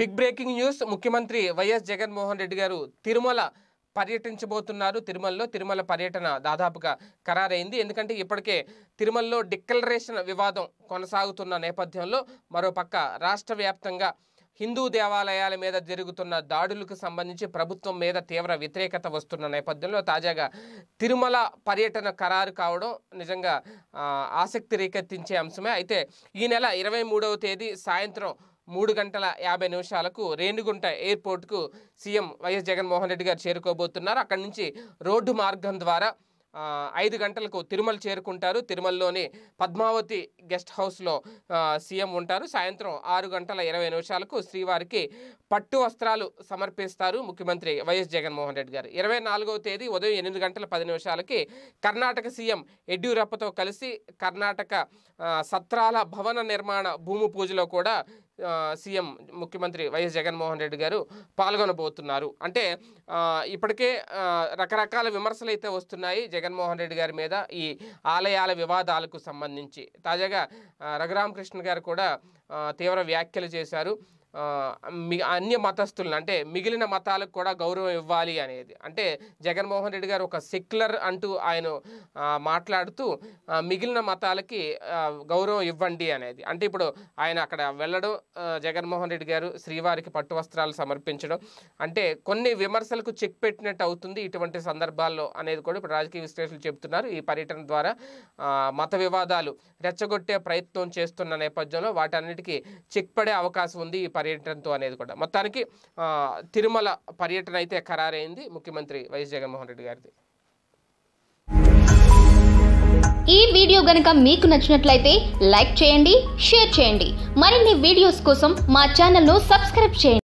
big breaking news ముఖ్యమంత్రి YS Jaganmohan Reddy గారు తిరుమల పర్యటించబోతున్నారు తిరుమలలో తిరుమల పర్యటన దాదాపుగా ఖరారైంది ఎందుకంటే ఇప్పటికే తిరుమలలో డిక్లరేషన్ వివాదం కొనసాగుతున్న నేపథ్యంలో మరోపక్క రాష్ట్ర వ్యాప్తంగా హిందూ దేవాలయాల మీద జరుగుతున్న దాడులకు సంబంధించి ప్రభుత్వం మీద తీవ్ర వ్యతిరేకత వస్తున్న నేపథ్యంలో తాజాగా తిరుమల పర్యటన ఖరారు కావడం నిజంగా ఆసక్తి రేకెత్తించే అంశమే అయితే ఈ నెల ఇరవై తేదీ సాయంత్రం మూడు గంటల యాభై నిమిషాలకు రేణిగుంట ఎయిర్పోర్ట్కు సీఎం వైఎస్ జగన్మోహన్ రెడ్డి గారు చేరుకోబోతున్నారు అక్కడి నుంచి రోడ్డు మార్గం ద్వారా ఐదు గంటలకు తిరుమల చేరుకుంటారు తిరుమలలోని పద్మావతి గెస్ట్ హౌస్లో సీఎం ఉంటారు సాయంత్రం ఆరు గంటల ఇరవై నిమిషాలకు శ్రీవారికి పట్టు వస్త్రాలు సమర్పిస్తారు ముఖ్యమంత్రి వైఎస్ జగన్మోహన్ రెడ్డి గారు ఇరవై నాలుగవ తేదీ ఉదయం ఎనిమిది గంటల పది నిమిషాలకి కర్ణాటక సీఎం యడ్యూరప్పతో కలిసి కర్ణాటక సత్రాల భవన నిర్మాణ భూమి పూజలో కూడా సీఎం ముఖ్యమంత్రి వైఎస్ జగన్మోహన్ రెడ్డి గారు పాల్గొనబోతున్నారు అంటే ఇప్పటికే రకరకాల విమర్శలు అయితే వస్తున్నాయి జగన్మోహన్ రెడ్డి గారి మీద ఈ ఆలయాల వివాదాలకు సంబంధించి తాజాగా రఘురామకృష్ణ గారు కూడా తీవ్ర వ్యాఖ్యలు చేశారు అన్య మతస్థులను అంటే మిగిలిన మతాలకు కూడా గౌరవం ఇవ్వాలి అనేది అంటే జగన్మోహన్ రెడ్డి గారు ఒక సెక్యులర్ అంటూ ఆయన మాట్లాడుతూ మిగిలిన మతాలకి గౌరవం ఇవ్వండి అనేది అంటే ఇప్పుడు ఆయన అక్కడ వెళ్ళడం జగన్మోహన్ రెడ్డి గారు శ్రీవారికి పట్టు వస్త్రాలు సమర్పించడం అంటే కొన్ని విమర్శలకు చెక్ పెట్టినట్టు అవుతుంది ఇటువంటి సందర్భాల్లో అనేది కూడా ఇప్పుడు రాజకీయ విశ్లేషకులు చెబుతున్నారు ఈ పర్యటన ద్వారా మత వివాదాలు రెచ్చగొట్టే ప్రయత్నం చేస్తున్న నేపథ్యంలో వాటన్నిటికీ చెక్ పడే అవకాశం ఉంది ఈ పర్యటనతో అనేది కూడా మొత్తానికి తిరుమల పర్యటన అయితే ఖరారైంది ముఖ్యమంత్రి వైఎస్ జగన్మోహన్ రెడ్డి గారిది ఈ వీడియో గనక మీకు నచ్చినట్లయితే లైక్ చేయండి షేర్ చేయండి మరిన్ని వీడియోస్ కోసం మా ఛానల్ను సబ్స్క్రైబ్ చేయండి